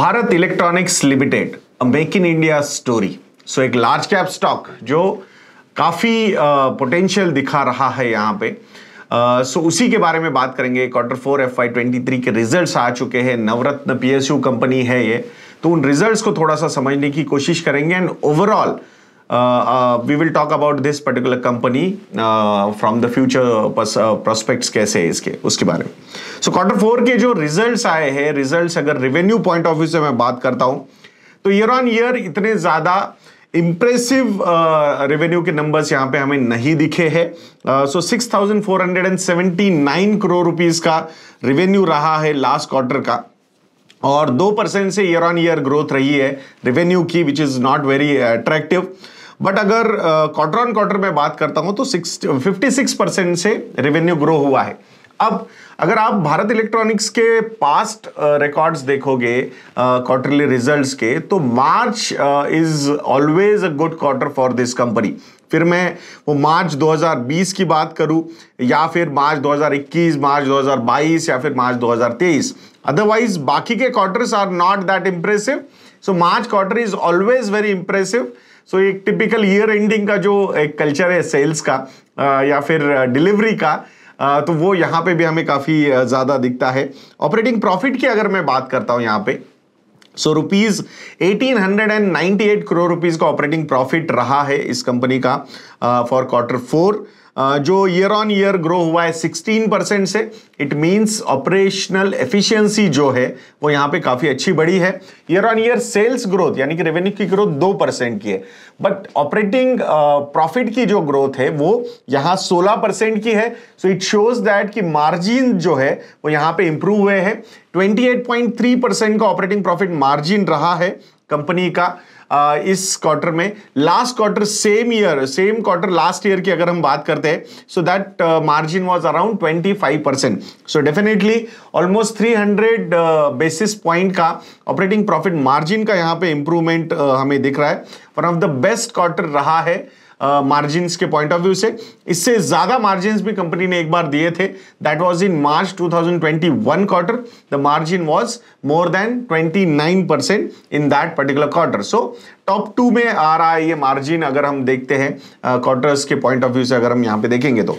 Bharat electronics limited make in India story so एक large cap stock जो काफ़ी potential uh, दिखा रहा है यहाँ पे सो uh, so उसी के बारे में बात करेंगे quarter four F Y twenty three के रिजल्ट्स आ चुके हैं नवरत्न पीएसयू कंपनी है ये तो उन रिजल्ट्स को थोड़ा सा समझने की कोशिश करेंगे and overall we will talk about this particular company from the future prospects कैसे है इसके उसके बारे में सो क्वार्टर फोर के जो रिजल्ट्स आए हैं रिजल्ट्स अगर रेवेन्यू पॉइंट ऑफ व्यू से मैं बात करता हूँ तो ईयर ऑन ईयर इतने ज़्यादा इम्प्रेसिव रेवेन्यू uh, के नंबर्स यहाँ पे हमें नहीं दिखे हैं so six thousand four hundred and seventy nine crore rupees का रेवेन्यू रहा है लास्ट क्वार्टर का और दो परसेंट से ईयर ऑन ईयर ग्रोथ रही है रेवेन्यू की which is not very attractive uh, but अगर क्वार्टर ऑन क्वार्टर में बात करता हूँ तो सिक्स फिफ्टी सिक्स परसेंट से रेवेन्यू ग्रो हुआ है अब अगर आप भारत इलेक्ट्रॉनिक्स के पास्ट रिकॉर्ड्स देखोगे क्वार्टरली रिजल्ट्स के तो March is always a good quarter for this company फिर मैं वो मार्च 2020 की बात करूं या फिर मार्च 2021 मार्च 2022 या फिर मार्च 2023 अदरवाइज बाकी के quarters are not that impressive so March quarter is always very impressive so so, एक टिपिकल ईयर एंडिंग का जो एक कल्चर है सेल्स का या फिर डिलीवरी का तो वो यहाँ पे भी हमें काफ़ी ज़्यादा दिखता है ऑपरेटिंग प्रॉफिट की अगर मैं बात करता हूँ यहाँ पे so rupees eighteen hundred and ninety eight crore rupees का ऑपरेटिंग प्रॉफिट रहा है इस कंपनी का फॉर क्वार्टर फोर जो ईयर ऑन ईयर ग्रो हुआ है 16 परसेंट से इट मीन्स ऑपरेशनल एफिशिएंसी जो है वो यहाँ पे काफ़ी अच्छी बढ़ी है year on year sales growth यानी कि रेवेन्यू की ग्रोथ दो परसेंट की है बट ऑपरेटिंग प्रॉफिट की जो ग्रोथ है वो यहाँ सोलह परसेंट की है सो इट शोज दैट कि मार्जिन जो है वो यहाँ पे इंप्रूव हुए हैं ट्वेंटी परसेंट का ऑपरेटिंग प्रॉफिट मार्जिन रहा है कंपनी का इस क्वार्टर में last quarter same year same quarter last year की अगर हम बात करते हैं so that margin was around 25 percent so definitely almost 300 basis point का ऑपरेटिंग प्रॉफिट मार्जिन का यहाँ पे इंप्रूवमेंट uh, हमें दिख रहा है one of the best quarter रहा है मार्जिन के पॉइंट ऑफ व्यू से इससे ज़्यादा मार्जिन भी कंपनी ने एक बार दिए थे that was in March 2021 quarter the margin was more than 29 percent in that particular quarter so top two में आ रहा है ये मार्जिन अगर हम देखते हैं क्वार्टर्स के पॉइंट ऑफ व्यू से अगर हम यहाँ पे देखेंगे तो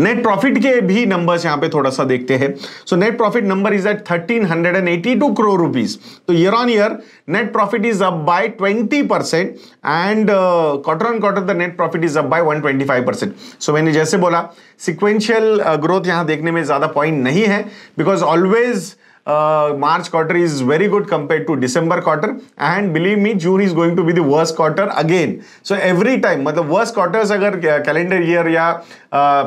नेट प्रॉफिट के भी नंबर्स यहां पे थोड़ा सा देखते हैं so net profit number is at thirteen hundred and eighty two crore rupees तो year on year net profit is up by twenty percent and quarter on quarter the net profit is up by five percent so मैंने जैसे बोला sequential growth यहां देखने में ज्यादा point नहीं है because always uh, uh, March quarter is very good compared to December quarter and believe me June is going to be the worst quarter again. So every time मतलब worst quarters अगर calendar year या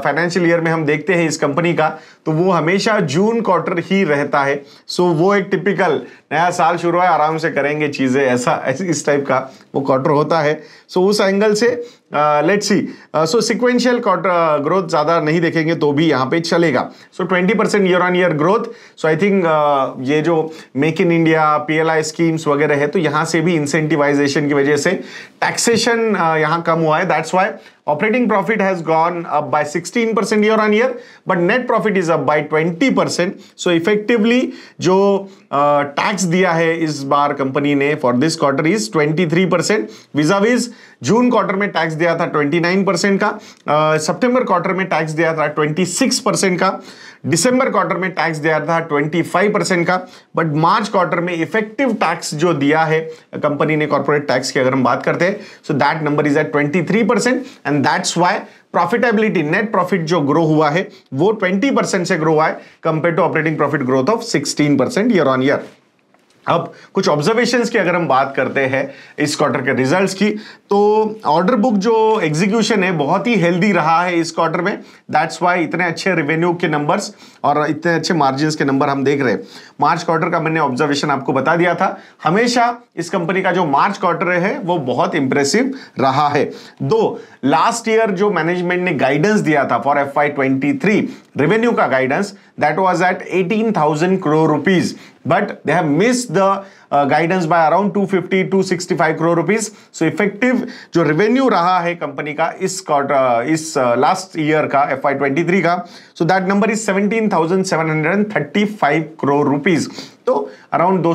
financial year में हम देखते हैं इस company का तो वो हमेशा जून क्वार्टर ही रहता है सो so, वो एक टिपिकल नया साल शुरू है आराम से करेंगे चीज़ें ऐसा इस टाइप का वो क्वार्टर होता है सो so, उस एंगल से let's see so sequential quarter growth ज़्यादा नहीं देखेंगे तो भी यहाँ पे चलेगा so twenty percent year on year growth so I think ये जो make in India PLI schemes वगैरह है तो यहां से भी इंसेंटिवाइजेशन की वजह से टैक्सेशन यहां कम हुआ है that's why Operating profit has gone up by 16% year on year, but net profit is up by 20%. So effectively जो टैक्स दिया है इस बार कंपनी ने for this quarter is 23 percent vis a vis June quarter में टैक्स दिया था 29 percent का सितंबर uh, क्वार्टर में टैक्स दिया था 26 परसेंट का डिसंबर क्वार्टर में टैक्स दिया था 25 परसेंट का बट मार्च क्वार्टर में इफेक्टिव टैक्स जो दिया है कंपनी ने कॉरपोरेट टैक्स की अगर हम बात करते हैं so that number is at 23 percent and that's why profitability net profit जो ग्रो हुआ है वो 20 परसेंट से ग्रो हुआ है compare to operating profit growth of 16 percent year on year अब कुछ ऑब्जर्वेशंस की अगर हम बात करते हैं इस क्वार्टर के रिजल्ट्स की तो ऑर्डर बुक जो एग्जीक्यूशन है बहुत ही हेल्दी रहा है इस क्वार्टर में दैट्स वाई इतने अच्छे रेवेन्यू के नंबर्स और इतने अच्छे मार्जिन के नंबर हम देख रहे हैं मार्च क्वार्टर का मैंने ऑब्जर्वेशन आपको बता दिया था हमेशा इस कंपनी का जो मार्च क्वार्टर है वो बहुत इंप्रेसिव रहा है दो लास्ट ईयर जो मैनेजमेंट ने गाइडेंस दिया था फॉर एफ रेवेन्यू का guidance that was at eighteen thousand crore rupees but they have missed the uh, guidance by around 250 265 crore rupees so effective जो revenue रहा है कंपनी का इस क्वार्टर uh, इस लास्ट uh, ईयर का एफआई 23 का so that number is 17735 crore rupees तो around दो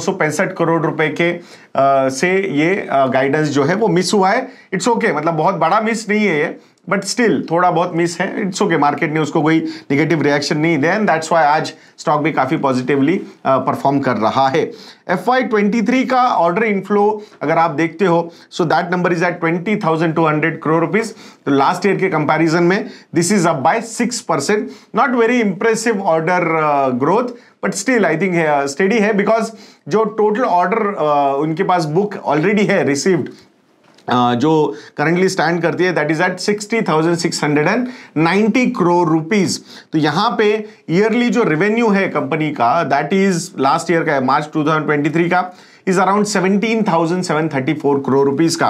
करोड़ रुपए के uh, से ये गाइडेंस uh, जो है वो मिस हुआ है इट्स ओके okay, मतलब बहुत बड़ा मिस नहीं है ये बट स्टिल थोड़ा बहुत मिस है इट्स ओके मार्केट ने उसको कोई निगेटिव रिएक्शन नहीं दिया एंड दैट्स वाई आज स्टॉक भी काफ़ी पॉजिटिवली परफॉर्म कर रहा है एफ वाई ट्वेंटी थ्री का ऑर्डर इनफ्लो अगर आप देखते हो so that number is at twenty thousand two hundred crore rupees तो लास्ट ईयर के कंपेरिजन में this is up by six percent not very impressive order growth but still I think steady है because जो total order uh, उनके पास book already है received जो currently stand करती है that is at sixty thousand six hundred and ninety crore rupees तो यहां पे ईयरली जो रेवेन्यू है कंपनी का दैट इज लास्ट ईयर का है March two thousand twenty three का इज अराउंड 17,734 करोड़ रुपीज का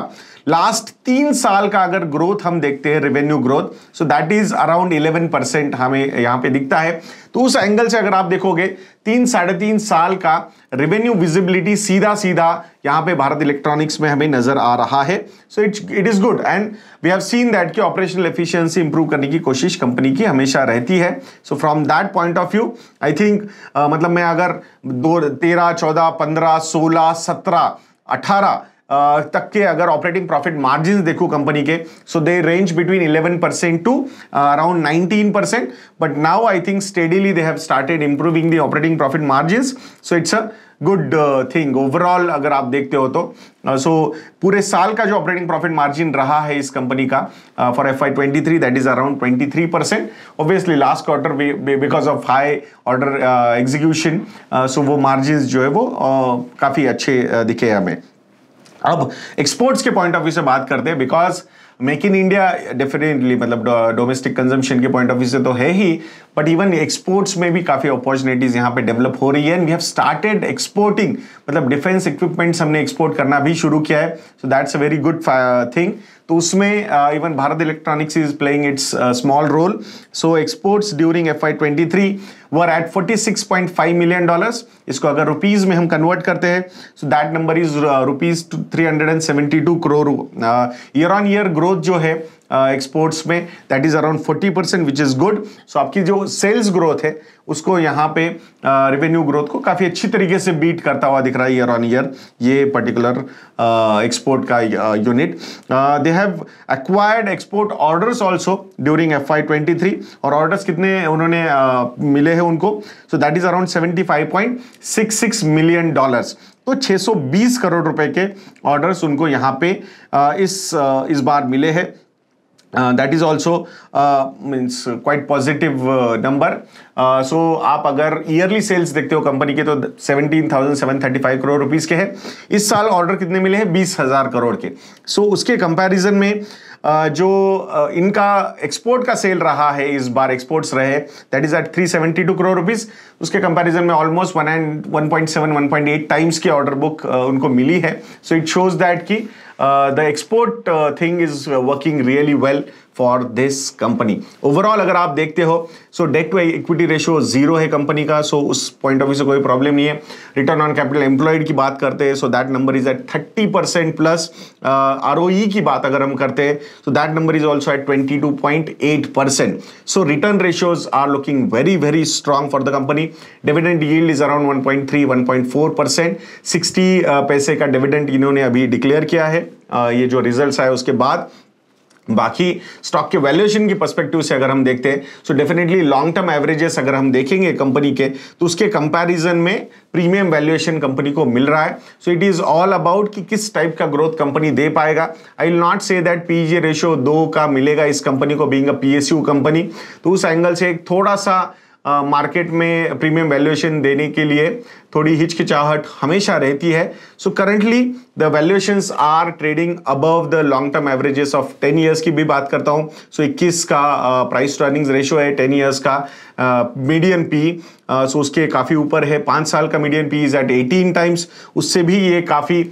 लास्ट तीन साल का अगर ग्रोथ हम देखते हैं revenue growth so that is around 11 percent हमें यहाँ पे दिखता है तो उस एंगल से अगर आप देखोगे तीन साढ़े तीन साल का रेवेन्यू विजिबिलिटी सीधा सीधा यहाँ पे भारत इलेक्ट्रॉनिक्स में हमें नजर आ रहा है so it's it is good and we have seen that की ऑपरेशनल एफिशियंसी इंप्रूव करने की कोशिश कंपनी की हमेशा रहती है so from that point of view I think मतलब मैं अगर दो तेरह चौदह पंद्रह सोलह सत्रह अठारह तक के अगर ऑपरेटिंग प्रॉफिट मार्जिन देखू कंपनी के so they range between eleven percent to around nineteen percent but now I think steadily they have started improving the operating profit margin so it's a good thing overall अगर आप देखते हो तो सो uh, so, पूरे साल का जो operating profit margin रहा है इस कंपनी का for F Y twenty three that is around twenty three percent obviously last quarter because of high order execution so वो मार्जिन जो है वो uh, काफ़ी अच्छे दिखे हमें अब एक्सपोर्ट्स के पॉइंट ऑफ व्यू से बात करते हैं because make in India definitely मतलब डोमेस्टिक कंजम्पशन के पॉइंट ऑफ व्यू से तो है ही बट इवन एक्सपोर्ट्स में भी काफ़ी अपॉर्चुनिटीज़ यहाँ पे डेवलप हो रही है and we have started exporting मतलब डिफेंस इक्विपमेंट्स हमने एक्सपोर्ट करना भी शुरू किया है so that's a very good thing तो उसमें even Bharat electronics is playing its small role so exports during F Y twenty three were at forty six point five million dollars इसको अगर रुपीज में हम कन्वर्ट करते हैं so that number is rupees three hundred and seventy two crore year on year growth जो है exports uh, में that is around 40 percent which is good so आपकी जो सेल्स ग्रोथ है उसको यहाँ पे रेवेन्यू uh, ग्रोथ को काफ़ी अच्छी तरीके से बीट करता हुआ दिख रहा है ईयर ऑन ईयर ये पर्टिकुलर एक्सपोर्ट uh, का unit they have acquired export orders also during F Y twenty three और ऑर्डर्स कितने उन्होंने uh, मिले हैं उनको so that is around seventy five point six six million dollars तो 620 करोड़ रुपए के ऑर्डर्स उनको यहाँ पे uh, इस uh, इस बार मिले हैं Uh, that is also uh, means uh, quite positive uh, number. Uh, so आप अगर ईयरली सेल्स देखते हो कंपनी के तो 17,735 करोड़ रुपीस के हैं इस साल ऑर्डर कितने मिले हैं बीस हज़ार करोड़ के सो so, उसके कंपैरिजन में uh, जो इनका एक्सपोर्ट का सेल रहा है इस बार एक्सपोर्ट्स रहे that is at 372 crore rupees उसके कंपैरिजन में almost one and point eight times की ऑर्डर बुक उनको मिली है सो इट शोज़ दैट की Uh, the export uh, thing is uh, working really well. For this company overall अगर आप देखते हो so debt to equity ratio zero है कंपनी का सो so उस पॉइंट ऑफ व्यू से कोई प्रॉब्लम नहीं है रिटर्न ऑन कैपिटल एम्प्लॉयड की बात करते हैं so that number is at thirty percent plus R की बात अगर हम करते हैं so that number is also at twenty two point eight percent so return ratios are looking very very strong for the company dividend yield is around one point three one point four percent sixty paise का dividend इन्होंने अभी declare किया है uh, ये जो results आए उसके बाद बाकी स्टॉक के वैल्यूएशन की पर्सपेक्टिव से अगर हम देखते हैं so definitely long term averages अगर हम देखेंगे कंपनी के तो उसके कंपैरिजन में प्रीमियम वैल्यूएशन कंपनी को मिल रहा है so it is all about कि किस टाइप का ग्रोथ कंपनी दे पाएगा I will not say that PEG ratio दो का मिलेगा इस कंपनी को बींग अ एस कंपनी तो उस एंगल से एक थोड़ा सा मार्केट में प्रीमियम वैल्यूएशन देने के लिए थोड़ी हिचकिचाहट हमेशा रहती है so currently the valuations are trading above the long term averages of ten years की भी बात करता हूँ सो so, 21 का प्राइस टर्निंग्स रेशो है टेन ईयर्स का मीडियम पी सो उसके काफ़ी ऊपर है पाँच साल का medium P is at eighteen times उससे भी ये काफ़ी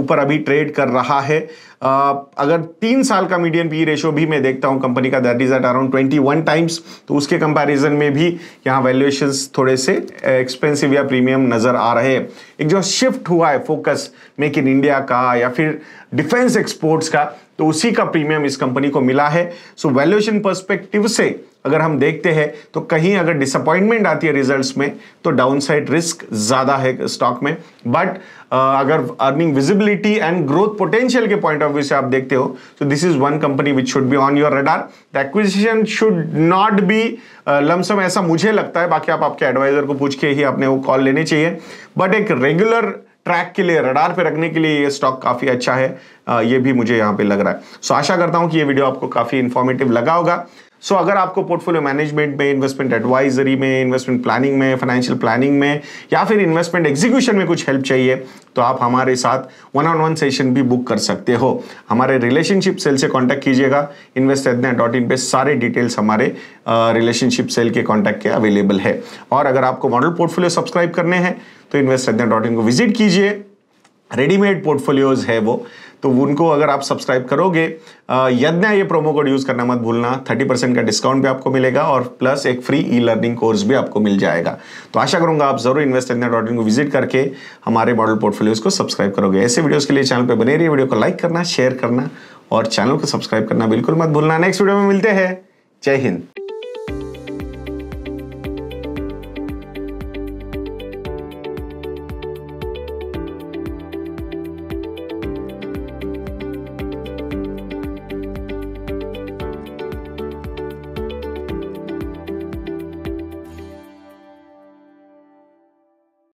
ऊपर अभी ट्रेड कर रहा है Uh, अगर तीन साल का मीडियम पी रेशियो भी मैं देखता हूँ कंपनी का that is at around twenty one times तो उसके कंपैरिजन में भी यहाँ वैल्यूएशन थोड़े से एक्सपेंसिव uh, या प्रीमियम नज़र आ रहे हैं एक जो शिफ्ट हुआ है फोकस मेक इन इंडिया का या फिर डिफेंस एक्सपोर्ट्स का तो उसी का प्रीमियम इस कंपनी को मिला है सो वैल्यूएशन पर्सपेक्टिव से अगर हम देखते हैं तो कहीं अगर डिसअपॉइंटमेंट आती है रिजल्ट्स में तो डाउनसाइड रिस्क ज़्यादा है स्टॉक में बट अगर earning visibility and growth potential के पॉइंट ऑफ व्यू से आप देखते हो तो this is one company which should be on your radar the acquisition should not be lump sum ऐसा मुझे लगता है बाकी आप आपके एडवाइजर को पूछ के ही आपने वो कॉल लेने चाहिए बट एक रेगुलर ट्रैक के लिए रडार पे रखने के लिए ये स्टॉक काफ़ी अच्छा है ये भी मुझे यहाँ पे लग रहा है सो आशा करता हूँ कि ये वीडियो आपको काफ़ी इन्फॉर्मेटिव लगा होगा सो अगर आपको पोर्टफोलियो मैनेजमेंट में इन्वेस्टमेंट एडवाइजरी में इन्वेस्टमेंट प्लानिंग में फाइनेंशियल प्लानिंग में या फिर इन्वेस्टमेंट एग्जीक्यूशन में कुछ हेल्प चाहिए तो आप हमारे साथ वन ऑन वन सेशन भी बुक कर सकते हो हमारे रिलेशनशिप सेल से कॉन्टैक्ट कीजिएगा इन्वेस्ट डॉट इन सारे डिटेल्स हमारे रिलेशनशिप सेल के कॉन्टैक्ट के अवेलेबल है और अगर आपको मॉडल पोर्टफोलियो सब्सक्राइब करने हैं तो इन्वेस्ट डॉट इन को विजिट कीजिए रेडीमेड पोर्टफोलियोज है वो तो उनको अगर आप सब्सक्राइब करोगे यज्ञा ये प्रोमो कोड यूज़ करना मत भूलना 30 परसेंट का डिस्काउंट भी आपको मिलेगा और प्लस एक फ्री ई लर्निंग कोर्स भी आपको मिल जाएगा तो आशा करूंगा आप जरूर इन्वेस्ट यज्ञा डॉट इन को विजिट करके हमारे मॉडल पोर्टफोलियोज को सब्सक्राइब करोगे ऐसे वीडियोज़ के लिए चैनल पर बने रही वीडियो को लाइक करना शेयर करना और चैनल को सब्सक्राइब करना बिल्कुल मत भूलना नेक्स्ट वीडियो में मिलते हैं जय हिंद